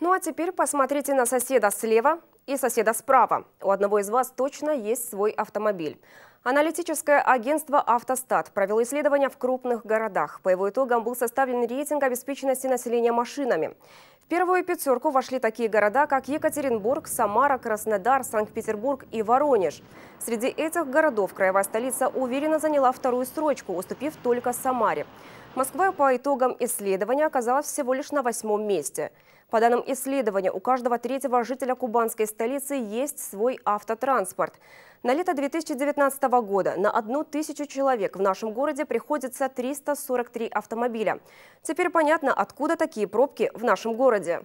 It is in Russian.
Ну а теперь посмотрите на соседа слева и соседа справа. У одного из вас точно есть свой автомобиль. Аналитическое агентство «Автостат» провело исследования в крупных городах. По его итогам был составлен рейтинг обеспеченности населения машинами. В первую пятерку вошли такие города, как Екатеринбург, Самара, Краснодар, Санкт-Петербург и Воронеж. Среди этих городов краевая столица уверенно заняла вторую строчку, уступив только Самаре. Москва по итогам исследования оказалась всего лишь на восьмом месте. По данным исследования, у каждого третьего жителя кубанской столицы есть свой автотранспорт. На лето 2019 года на одну тысячу человек в нашем городе приходится 343 автомобиля. Теперь понятно, откуда такие пробки в нашем городе.